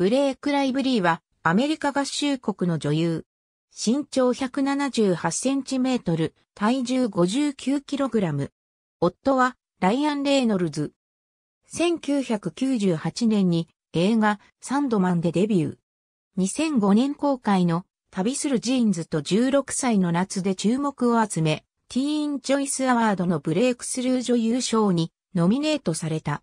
ブレイク・ライブリーは、アメリカ合衆国の女優。身長178センチメートル、体重59キログラム。夫は、ライアン・レイノルズ。1998年に映画サンドマンでデビュー。2005年公開の旅するジーンズと16歳の夏で注目を集め、ティーンチョイスアワードのブレイクスルー女優賞にノミネートされた。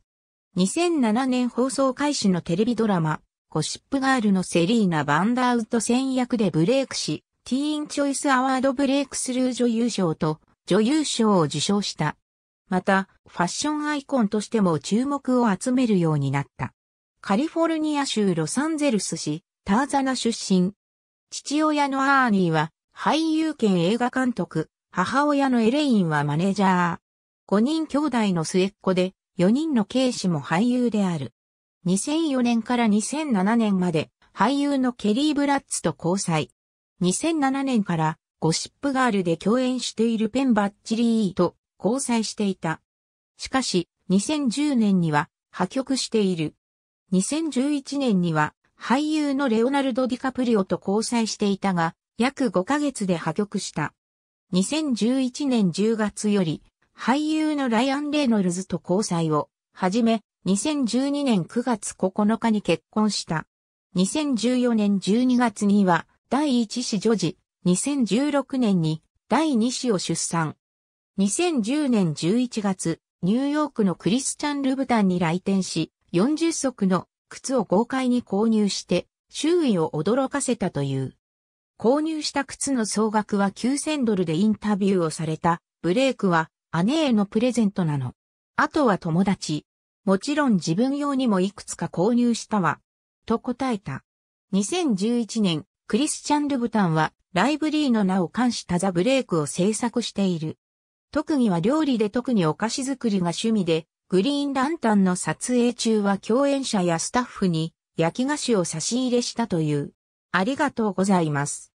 2007年放送開始のテレビドラマ、ゴシップガールのセリーナ・バンダーウッド戦役でブレイクし、ティーンチョイスアワードブレイクスルー女優賞と女優賞を受賞した。また、ファッションアイコンとしても注目を集めるようになった。カリフォルニア州ロサンゼルス市、ターザナ出身。父親のアーニーは俳優兼映画監督、母親のエレインはマネージャー。5人兄弟の末っ子で、4人の警視も俳優である。2004年から2007年まで俳優のケリー・ブラッツと交際。2007年からゴシップガールで共演しているペンバッチリーと交際していた。しかし、2010年には破局している。2011年には俳優のレオナルド・ディカプリオと交際していたが、約5ヶ月で破局した。2011年10月より俳優のライアン・レイノルズと交際をじめ、2012年9月9日に結婚した。2014年12月には第1子女児、2016年に第2子を出産。2010年11月、ニューヨークのクリスチャン・ルブタンに来店し、40足の靴を豪快に購入して、周囲を驚かせたという。購入した靴の総額は9000ドルでインタビューをされた、ブレイクは姉へのプレゼントなの。あとは友達、もちろん自分用にもいくつか購入したわ。と答えた。2011年、クリスチャン・ルブタンは、ライブリーの名を冠したザ・ブレイクを制作している。特技は料理で特にお菓子作りが趣味で、グリーンランタンの撮影中は共演者やスタッフに焼き菓子を差し入れしたという。ありがとうございます。